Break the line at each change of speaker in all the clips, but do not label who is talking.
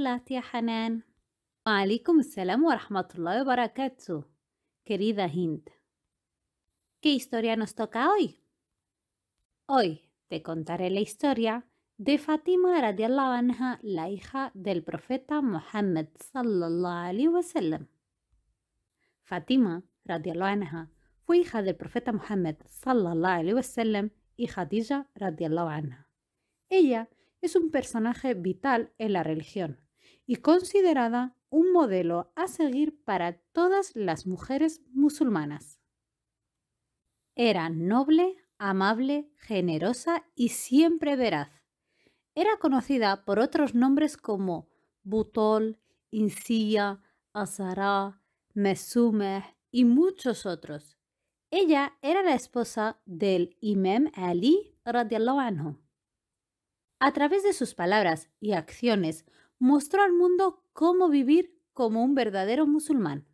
La يا حنان. Alaikum salam wa rahmatullahi wa barakatuh. Querida Hind, ¿qué historia nos toca hoy? Hoy te contaré la historia de Fatima radiallahu anha, la hija del profeta Muhammad sallallahu alaihi wasallam. Fatima radiallahu anha fue hija del profeta Muhammad sallallahu alaihi wasallam y Khadija radiallahu anha. Ella es un personaje vital en la religión y considerada un modelo a seguir para todas las mujeres musulmanas. Era noble, amable, generosa y siempre veraz. Era conocida por otros nombres como Butol, Insiya, Azara, Mesumeh y muchos otros. Ella era la esposa del Imam Ali anhu. A través de sus palabras y acciones mostró al mundo cómo vivir como un verdadero musulmán.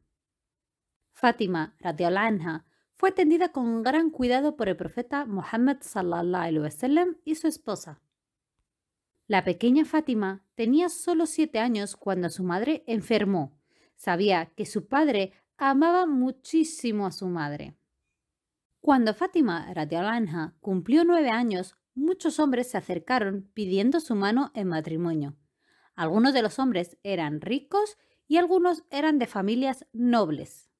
Fátima, radiallahu fue atendida con gran cuidado por el profeta Muhammad sallallahu wasallam y su esposa. La pequeña Fátima tenía solo siete años cuando su madre enfermó. Sabía que su padre amaba muchísimo a su madre. Cuando Fátima Anja, cumplió nueve años, muchos hombres se acercaron pidiendo su mano en matrimonio. Algunos de los hombres eran ricos y algunos eran de familias nobles.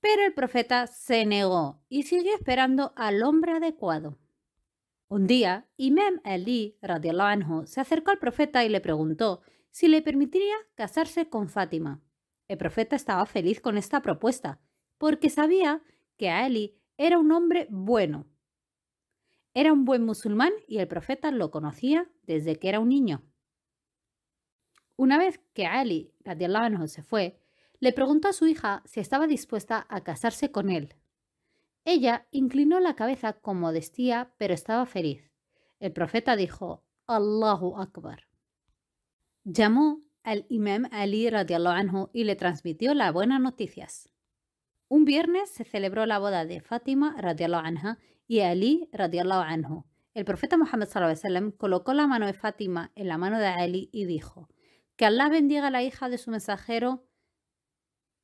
Pero el profeta se negó y siguió esperando al hombre adecuado. Un día, Imam Ali radiallahu anhu, se acercó al profeta y le preguntó si le permitiría casarse con Fátima. El profeta estaba feliz con esta propuesta, porque sabía que Ali era un hombre bueno. Era un buen musulmán y el profeta lo conocía desde que era un niño. Una vez que Ali, se fue, le preguntó a su hija si estaba dispuesta a casarse con él. Ella inclinó la cabeza con modestía, pero estaba feliz. El profeta dijo, Allahu Akbar. Llamó al imam Ali anhu y le transmitió las buenas noticias. Un viernes se celebró la boda de Fátima y Ali El profeta Muhammad colocó la mano de Fátima en la mano de Ali y dijo, que Alá bendiga a la hija de su mensajero.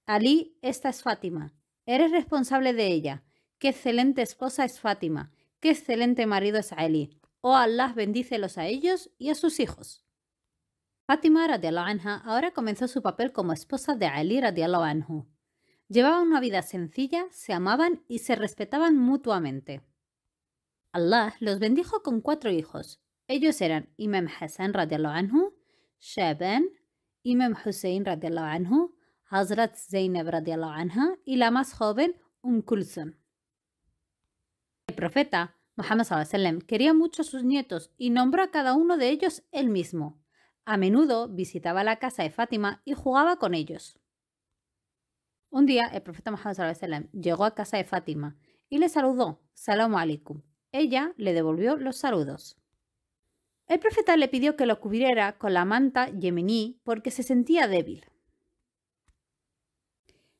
Ali, esta es Fátima. Eres responsable de ella. Qué excelente esposa es Fátima. Qué excelente marido es Ali. Oh Allah, bendícelos a ellos y a sus hijos. Fátima radiallahu anha ahora comenzó su papel como esposa de Ali radiallahu anhu. Llevaban una vida sencilla, se amaban y se respetaban mutuamente. Allah los bendijo con cuatro hijos. Ellos eran Imam Hassan radiallahu anhu, Shaban, Imam Hussein, رضي anhu, y la más joven El profeta Muhammad quería mucho a sus nietos y nombró a cada uno de ellos él mismo. A menudo visitaba la casa de Fátima y jugaba con ellos. Un día el profeta Muhammad llegó a casa de Fátima y le saludó, Salam alaikum. Ella le devolvió los saludos. El profeta le pidió que lo cubriera con la manta yemení porque se sentía débil.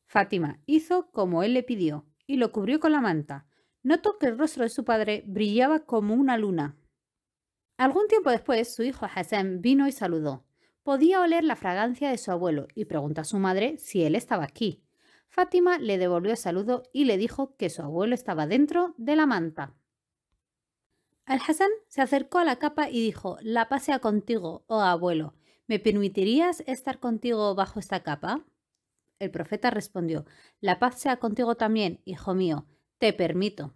Fátima hizo como él le pidió y lo cubrió con la manta. Notó que el rostro de su padre brillaba como una luna. Algún tiempo después, su hijo Hassan vino y saludó. Podía oler la fragancia de su abuelo y preguntó a su madre si él estaba aquí. Fátima le devolvió el saludo y le dijo que su abuelo estaba dentro de la manta al hasan se acercó a la capa y dijo, la paz sea contigo, oh abuelo, ¿me permitirías estar contigo bajo esta capa? El profeta respondió, la paz sea contigo también, hijo mío, te permito.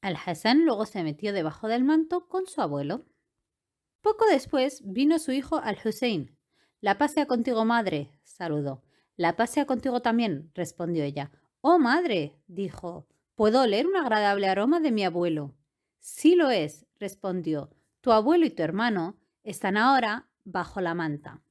al Al-Hasan luego se metió debajo del manto con su abuelo. Poco después vino su hijo Al-Hussein. La paz sea contigo, madre, saludó. La paz sea contigo también, respondió ella. Oh, madre, dijo, puedo oler un agradable aroma de mi abuelo. Sí lo es, respondió. Tu abuelo y tu hermano están ahora bajo la manta.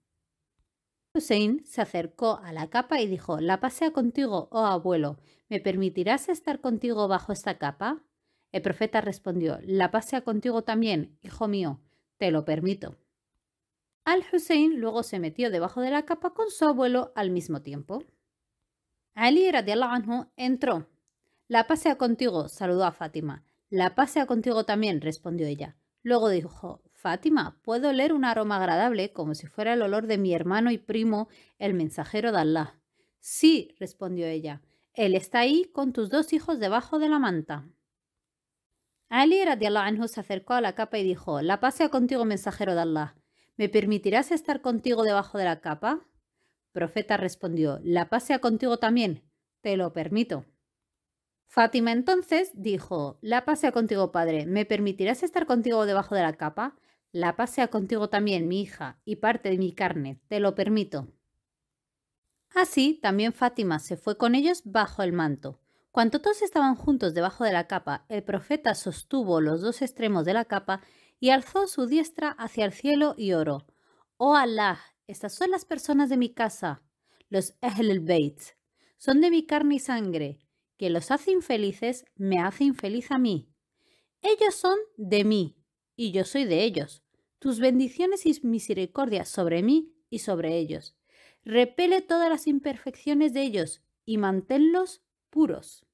Hussein se acercó a la capa y dijo, La pasea contigo, oh abuelo, ¿me permitirás estar contigo bajo esta capa? El profeta respondió, La pasea contigo también, hijo mío, te lo permito. Al-Hussein luego se metió debajo de la capa con su abuelo al mismo tiempo. Ali radiallahu entró. La pasea contigo, saludó a Fátima. La paz sea contigo también, respondió ella. Luego dijo, Fátima, puedo oler un aroma agradable como si fuera el olor de mi hermano y primo, el mensajero de Allah. Sí, respondió ella. Él está ahí con tus dos hijos debajo de la manta. Ali radiallahu anhu se acercó a la capa y dijo, La paz sea contigo, mensajero de Allah. ¿Me permitirás estar contigo debajo de la capa? Profeta respondió, La paz sea contigo también. Te lo permito. Fátima entonces dijo, la paz sea contigo, padre, ¿me permitirás estar contigo debajo de la capa? La paz sea contigo también, mi hija, y parte de mi carne, te lo permito. Así también Fátima se fue con ellos bajo el manto. Cuando todos estaban juntos debajo de la capa, el profeta sostuvo los dos extremos de la capa y alzó su diestra hacia el cielo y oró. Oh Allah, estas son las personas de mi casa, los Ehl el Son de mi carne y sangre, que los hace infelices me hace infeliz a mí. Ellos son de mí y yo soy de ellos. Tus bendiciones y misericordias sobre mí y sobre ellos. Repele todas las imperfecciones de ellos y manténlos puros.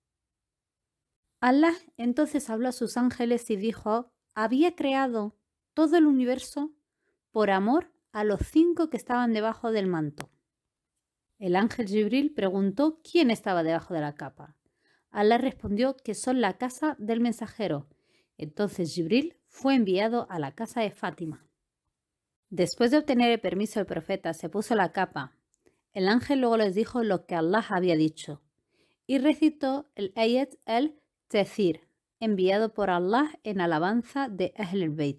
Allah entonces habló a sus ángeles y dijo, había creado todo el universo por amor a los cinco que estaban debajo del manto. El ángel Jibril preguntó quién estaba debajo de la capa. Alá respondió que son la casa del mensajero. Entonces Jibril fue enviado a la casa de Fátima. Después de obtener el permiso del profeta, se puso la capa. El ángel luego les dijo lo que Allah había dicho y recitó el ayet, el Tezir, enviado por Allah en alabanza de Ahl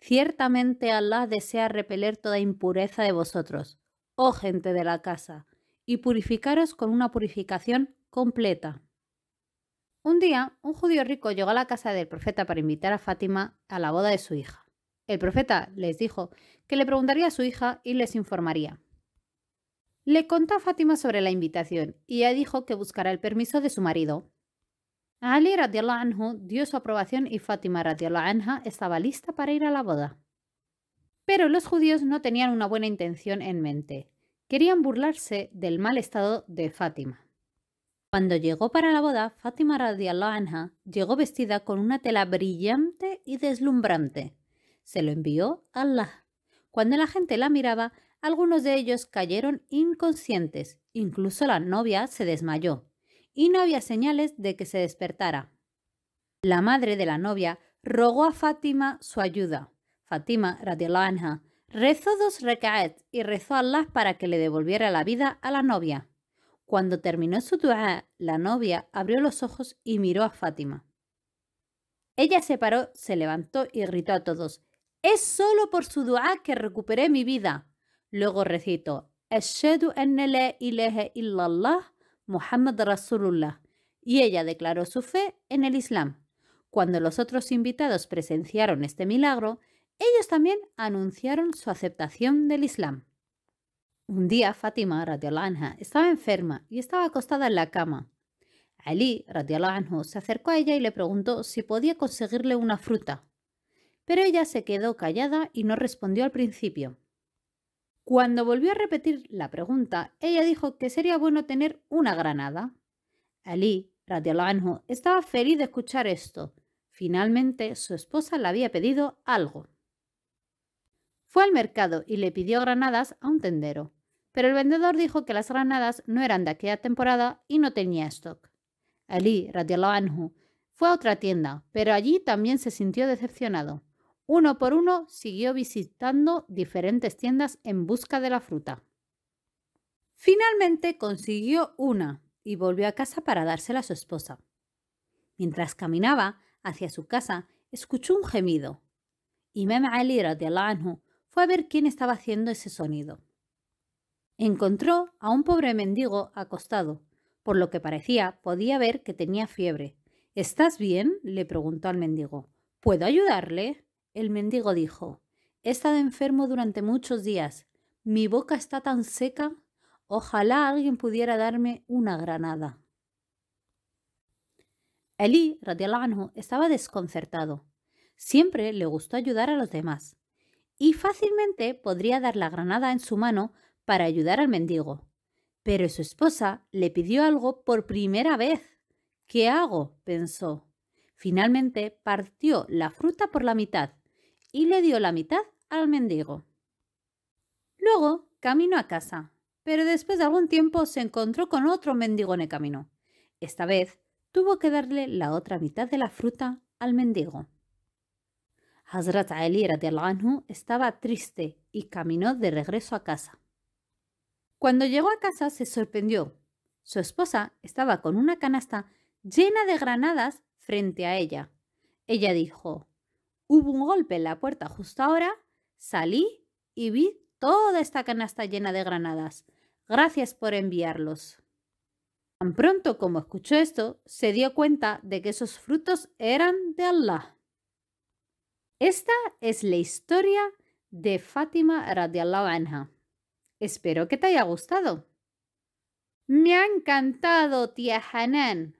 Ciertamente Allah desea repeler toda impureza de vosotros, oh gente de la casa, y purificaros con una purificación completa. Un día, un judío rico llegó a la casa del profeta para invitar a Fátima a la boda de su hija. El profeta les dijo que le preguntaría a su hija y les informaría. Le contó a Fátima sobre la invitación y ella dijo que buscará el permiso de su marido. Ali radiallahu anhu dio su aprobación y Fátima radiallahu anha estaba lista para ir a la boda. Pero los judíos no tenían una buena intención en mente. Querían burlarse del mal estado de Fátima. Cuando llegó para la boda, Fátima radiallahu llegó vestida con una tela brillante y deslumbrante. Se lo envió Allah. Cuando la gente la miraba, algunos de ellos cayeron inconscientes, incluso la novia se desmayó, y no había señales de que se despertara. La madre de la novia rogó a Fátima su ayuda. Fátima, radiallahu rezó dos recaet y rezó a Allah para que le devolviera la vida a la novia. Cuando terminó su du'a, la novia abrió los ojos y miró a Fátima. Ella se paró, se levantó y gritó a todos: Es solo por su du'a que recuperé mi vida. Luego recitó: Eshedu en la ilaha illallah Muhammad Rasulullah. Y ella declaró su fe en el Islam. Cuando los otros invitados presenciaron este milagro, ellos también anunciaron su aceptación del Islam. Un día Fátima radiallahu estaba enferma y estaba acostada en la cama. Ali radiallahu se acercó a ella y le preguntó si podía conseguirle una fruta. Pero ella se quedó callada y no respondió al principio. Cuando volvió a repetir la pregunta, ella dijo que sería bueno tener una granada. Ali radiallahu estaba feliz de escuchar esto. Finalmente su esposa le había pedido algo. Fue al mercado y le pidió granadas a un tendero pero el vendedor dijo que las granadas no eran de aquella temporada y no tenía stock. Ali, radiallahu anhu, fue a otra tienda, pero allí también se sintió decepcionado. Uno por uno siguió visitando diferentes tiendas en busca de la fruta. Finalmente consiguió una y volvió a casa para dársela a su esposa. Mientras caminaba hacia su casa, escuchó un gemido. Imam Ali radiallahu fue a ver quién estaba haciendo ese sonido. Encontró a un pobre mendigo acostado, por lo que parecía podía ver que tenía fiebre. ¿Estás bien? le preguntó al mendigo. ¿Puedo ayudarle? El mendigo dijo He estado enfermo durante muchos días. Mi boca está tan seca. Ojalá alguien pudiera darme una granada. Elí rodialano estaba desconcertado. Siempre le gustó ayudar a los demás. Y fácilmente podría dar la granada en su mano para ayudar al mendigo. Pero su esposa le pidió algo por primera vez. ¿Qué hago? pensó. Finalmente partió la fruta por la mitad y le dio la mitad al mendigo. Luego caminó a casa, pero después de algún tiempo se encontró con otro mendigo en el camino. Esta vez tuvo que darle la otra mitad de la fruta al mendigo. Hazrat Ali anhu estaba triste y caminó de regreso a casa. Cuando llegó a casa se sorprendió. Su esposa estaba con una canasta llena de granadas frente a ella. Ella dijo, hubo un golpe en la puerta justo ahora, salí y vi toda esta canasta llena de granadas. Gracias por enviarlos. Tan pronto como escuchó esto, se dio cuenta de que esos frutos eran de Allah. Esta es la historia de Fátima radiallahu anha. Espero que te haya gustado. Me ha encantado, tía Hanan.